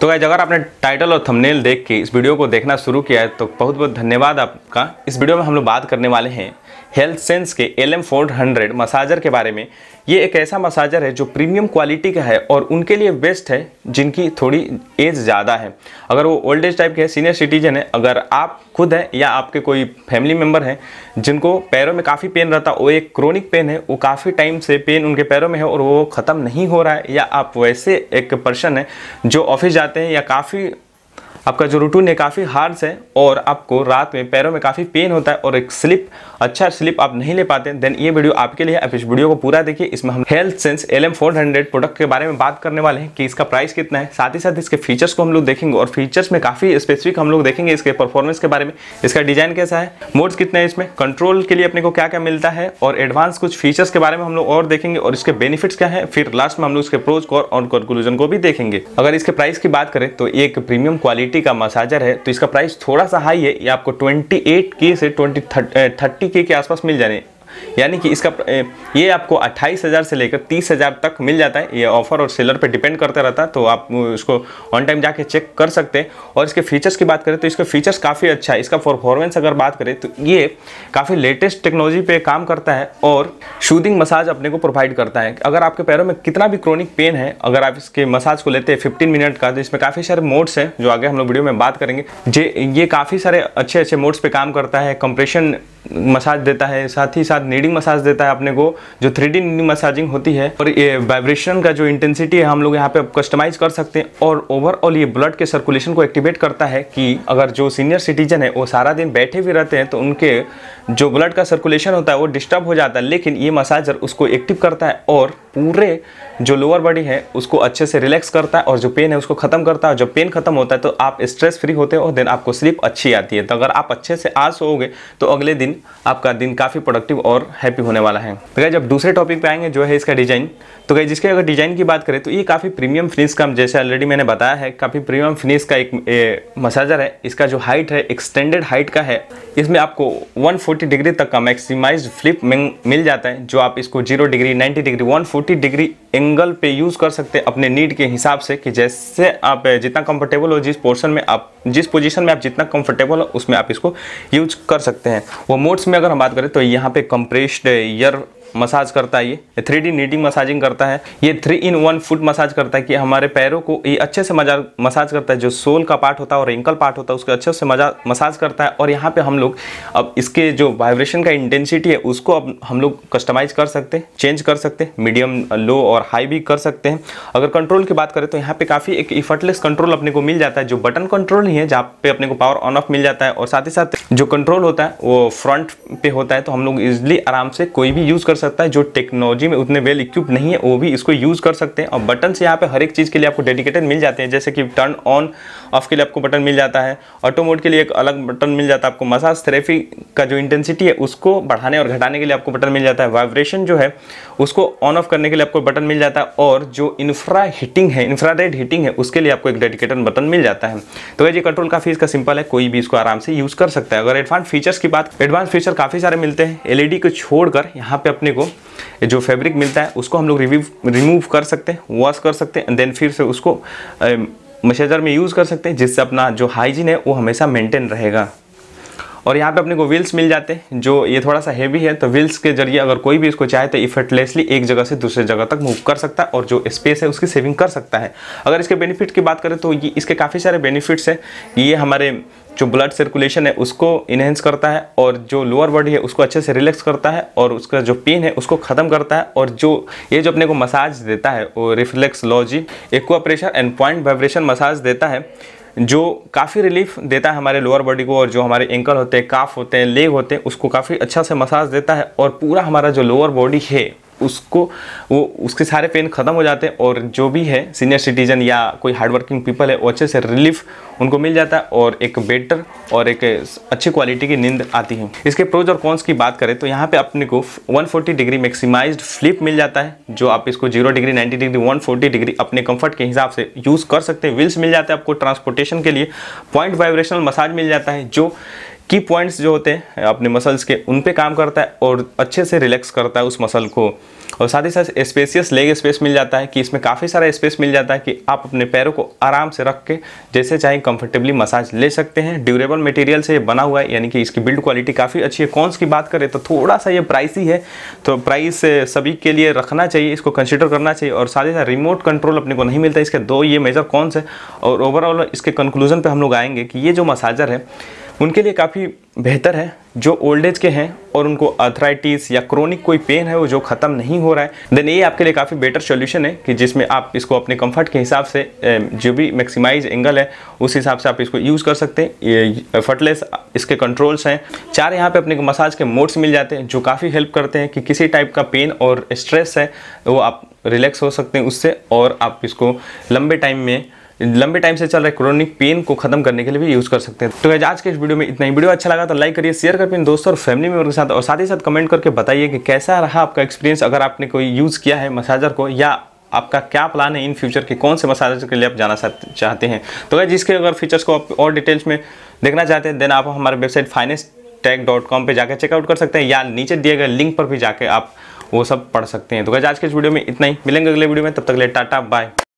तो गाइज अगर आपने टाइटल और थंबनेल देख के इस वीडियो को देखना शुरू किया है तो बहुत बहुत धन्यवाद आपका इस वीडियो में हम लोग बात करने वाले हैं हेल्थ सेंस के L M four hundred massager के बारे में ये एक ऐसा मसाजर है जो प्रीमियम क्वालिटी का है और उनके लिए बेस्ट है जिनकी थोड़ी एज ज़्यादा है अगर वो ओल्ड एज टाइप के हैं सीनियर सिटीजन है अगर आप खुद हैं या आपके कोई फैमिली मेम्बर हैं जिनको पैरों में काफ़ी पेन रहता वो एक क्रोनिक पेन है वो काफ़ी टाइम से पेन उनके पैरों में है और वो ख़त्म नहीं हो रहा है या आप वैसे एक पर्सन है जो ऑफिस जाते हैं या काफ़ी आपका जो रूटून है काफ़ी हार्ड है और आपको रात में पैरों में काफ़ी पेन होता है और एक स्लिप अच्छा स्लिप आप नहीं ले पाते देन ये वीडियो आपके लिए आप इस वीडियो को पूरा देखिए इसमें हम health sense L M product के बारे में बात करने वाले हैं कि इसका प्राइस कितना है साथ ही साथ इसके फीचर्स को हम लोग देखेंगे और फीचर्स में काफ़ी स्पेसिफिक हम लोग देखेंगे इसके परफॉर्मेंस के बारे में इसका डिजाइन कैसा है मोड्स कितने हैं इसमें कंट्रोल के लिए अपने को क्या क्या मिलता है और एडवांस कुछ फीचर्स के बारे में हम लोग और देखेंगे और इसके बेनिफिट्स क्या है फिर लास्ट में हम लोग इसके प्रोज और कंक्लूजन को भी देखेंगे अगर इसके प्राइस की बात करें तो एक प्रीमियम क्वालिटी फिफ्टी का मसाजर है तो इसका प्राइस थोड़ा सा हाई है ये आपको ट्वेंटी एट के से ट्वेंटी थर्टी के आसपास मिल जाने यानी कि इसका ये आपको अट्ठाईस हज़ार से लेकर तीस हज़ार तक मिल जाता है ये ऑफर और सेलर पे डिपेंड करता रहता है तो आप इसको ऑन टाइम जाके चेक कर सकते हैं और इसके फीचर्स की बात करें तो इसका फीचर्स काफ़ी अच्छा है इसका परफॉर्मेंस अगर बात करें तो ये काफ़ी लेटेस्ट टेक्नोलॉजी पर काम करता है और शूदिंग मसाज अपने को प्रोवाइड करता है अगर आपके पैरों में कितना भी क्रोनिक पेन है अगर आप इसके मसाज को लेते हैं फिफ्टीन मिनट का तो इसमें काफ़ी सारे मोड्स हैं जो आगे हम लोग वीडियो में बात करेंगे जे ये काफ़ी सारे अच्छे अच्छे मोड्स पर काम करता है कंप्रेशन मसाज देता है साथ ही साथ नीडिंग मसाज देता है अपने को जो थ्री डी नीडिंग मसाजिंग होती है और ये वाइब्रेशन का जो इंटेंसिटी है हम लोग यहाँ पे कस्टमाइज कर सकते हैं और ओवरऑल ये ब्लड के सर्कुलेशन को एक्टिवेट करता है कि अगर जो सीनियर सिटीजन है वो सारा दिन बैठे भी रहते हैं तो उनके जो ब्लड का सर्कुलेशन होता है वो डिस्टर्ब हो जाता है लेकिन ये मसाजर उसको एक्टिव करता है और पूरे जो लोअर बॉडी है उसको अच्छे से रिलैक्स करता है और जो पेन है उसको खत्म करता है और जब पेन खत्म होता है तो आप स्ट्रेस फ्री होते हो देन आपको स्लीप अच्छी आती है तो अगर आप अच्छे से आज सोओगे तो अगले दिन आपका दिन काफ़ी प्रोडक्टिव और हैप्पी होने वाला है तो गए जब दूसरे टॉपिक पे आएंगे जो है इसका डिजाइन तो गए जिसके अगर डिजाइन की बात करें तो ये काफ़ी प्रीमियम फिनिश का जैसे ऑलरेडी मैंने बताया है काफ़ी प्रीमियम फिनिश का एक मसाजर है इसका जो हाइट है एक्सटेंडेड हाइट का है इसमें आपको वन डिग्री तक का मैक्सिमाइज फ्लिप मिल जाता है जो आप इसको zero degree ninety degree one degree एंग एंगल पे यूज़ कर सकते हैं अपने नीड के हिसाब से कि जैसे आप जितना कंफर्टेबल हो जिस पोर्शन में आप जिस पोजीशन में आप जितना कंफर्टेबल हो उसमें आप इसको यूज कर सकते हैं वो मोड्स में अगर हम बात करें तो यहाँ पे कंप्रेस्ड ईयर मसाज करता है ये थ्री डी नीटिंग मसाजिंग करता है ये three in one foot massage करता है कि हमारे पैरों को ये अच्छे से मजा मसाज करता है जो सोल का पार्ट होता है और एंकल पार्ट होता है उसको अच्छे से मजा मसाज करता है और यहाँ पे हम लोग अब इसके जो वाइब्रेशन का इंटेंसिटी है उसको अब हम लोग कस्टमाइज कर सकते हैं चेंज कर सकते हैं मीडियम लो और हाई भी कर सकते हैं अगर कंट्रोल की बात करें तो यहाँ पे काफ़ी एक इफर्टलेस कंट्रोल अपने को मिल जाता है जो बटन कंट्रोल ही है जहाँ पे अपने को पावर ऑन ऑफ मिल जाता है और साथ ही साथ जो कंट्रोल होता है वो फ्रंट पे होता है तो हम लोग इजिली आराम से कोई भी यूज़ कर सकता है जो टेक्नोलॉजी में उतने वेल इक्विप नहीं है वो भी इसको यूज़ कर सकते हैं और बटन से यहाँ पे हर एक चीज़ के लिए आपको डेडिकेटेड मिल जाते हैं जैसे कि टर्न ऑन ऑफ के लिए आपको बटन मिल जाता है ऑटो मोड के लिए एक अलग बटन मिल जाता है आपको मसाज थेरेपी का जो इंटेंसिटी है उसको बढ़ाने और घटाने के लिए आपको बटन मिल जाता है वाइब्रेशन जो है उसको ऑन ऑफ करने के लिए आपको बटन मिल जाता है और जो इन्फ्रा हीटिंग है इंफ्रारेड हीटिंग है उसके लिए आपको एक डेडिकेटेड बटन मिल जाता है तो ये कंट्रोल काफ़ी इसका सिंपल है कोई भी इसको आराम से यूज़ कर सकता है अगर एडवांस फीचर्स की बात एडवांस फीचर काफ़ी सारे मिलते हैं एलईडी को छोड़कर यहाँ पे अपने को जो फैब्रिक मिलता है उसको हम लोग रिव्यू रिमूव कर सकते हैं वॉश कर सकते हैं देन फिर से उसको मशेजर में यूज़ कर सकते हैं जिससे अपना जो हाइजीन है वो हमेशा मेंटेन रहेगा और यहाँ पे अपने को व्हील्स मिल जाते हैं जो ये थोड़ा सा हैवी है तो व्हील्स के जरिए अगर कोई भी इसको चाहे तो इफेक्टलेसली एक जगह से दूसरे जगह तक मूव कर सकता है और जो स्पेस है उसकी सेविंग कर सकता है अगर इसके बेनिफिट की बात करें तो ये इसके काफ़ी सारे बेनिफिट्स हैं ये हमारे जो ब्लड सर्कुलेशन है उसको इन्हेंस करता है और जो लोअर बॉडी है उसको अच्छे से रिलैक्स करता है और उसका जो पेन है उसको ख़त्म करता है और जो ये जो अपने को मसाज देता है वो reflexology acupressure and point vibration massage देता है जो काफ़ी रिलीफ देता है हमारे लोअर बॉडी को और जो हमारे एंकल होते हैं काफ होते हैं लेग होते हैं उसको काफ़ी अच्छा से मसाज देता है और पूरा हमारा जो लोअर बॉडी है उसको वो उसके सारे पेन ख़त्म हो जाते हैं और जो भी है सीनियर सिटीजन या कोई हार्ड वर्किंग पीपल है वो अच्छे से रिलीफ उनको मिल जाता है और एक बेटर और एक अच्छी क्वालिटी की नींद आती है इसके प्रोज और कॉन्स की बात करें तो यहाँ पे अपने को 140 डिग्री मैक्सिमाइज फ्लिप मिल जाता है जो आप इसको zero degree ninety degree 140 degree अपने कंफर्ट के हिसाब से यूज़ कर सकते हैं व्हील्स मिल जाते हैं आपको ट्रांसपोर्टेशन के लिए पॉइंट वाइब्रेशनल मसाज मिल जाता है जो की पॉइंट्स जो होते हैं अपने मसल्स के उन पे काम करता है और अच्छे से रिलैक्स करता है उस मसल को और साथ ही साथ स्पेसियस लेग स्पेस मिल जाता है कि इसमें काफ़ी सारा स्पेस मिल जाता है कि आप अपने पैरों को आराम से रख के जैसे चाहे कंफर्टेबली मसाज ले सकते हैं ड्यूरेबल मटेरियल से बना हुआ है यानी कि इसकी बिल्ड क्वालिटी काफ़ी अच्छी है कौनस की बात करें तो थोड़ा सा ये प्राइस ही है तो प्राइस सभी के लिए रखना चाहिए इसको कंसिडर करना चाहिए और साथ ही साथ रिमोट कंट्रोल अपने को नहीं मिलता इसके दो ये मेजर कौनस है और ओवरऑल इसके कंक्लूजन पर हम लोग आएंगे कि ये जो मसाजर है उनके लिए काफ़ी बेहतर है जो ओल्ड एज के हैं और उनको अर्थराइटिस या क्रोनिक कोई पेन है वो जो ख़त्म नहीं हो रहा है देन ये आपके लिए काफ़ी बेटर सोल्यूशन है कि जिसमें आप इसको अपने कंफर्ट के हिसाब से जो भी मैक्सिमाइज एंगल है उस हिसाब से आप इसको यूज़ कर सकते हैं ये एफर्टलेस इसके कंट्रोल्स हैं चार यहाँ पे अपने को मसाज के मोड्स मिल जाते हैं जो काफ़ी हेल्प करते हैं कि किसी टाइप का पेन और स्ट्रेस है वो आप रिलैक्स हो सकते हैं उससे और आप इसको लंबे टाइम में लंबे टाइम से चल रहे क्रोनिक पेन को खत्म करने के लिए भी यूज कर सकते हैं तो आज के इस वीडियो में इतना ही वीडियो अच्छा लगा तो लाइक करिए शेयर कर अपने दोस्तों और फैमिली मेंबर के साथ और साथ ही साथ कमेंट करके बताइए कि कैसा रहा आपका एक्सपीरियंस अगर आपने कोई यूज़ किया है मसाजर को या आपका क्या प्लान है इन फ्यूचर के कौन से मसाजर के लिए आप जाना चाहते हैं तो अगर जिसके अगर फीचर्स को आप और डिटेल्स में देखना चाहते हैं देन आप हमारे website finance tag dot com पर जाकर चेकआउट कर सकते हैं या नीचे दिए गए लिंक पर भी जाकर आप वो सब पढ़ सकते हैं तो आज के इस वीडियो में इतना ही मिलेंगे अगले वीडियो में तब तक ले टाटा बाय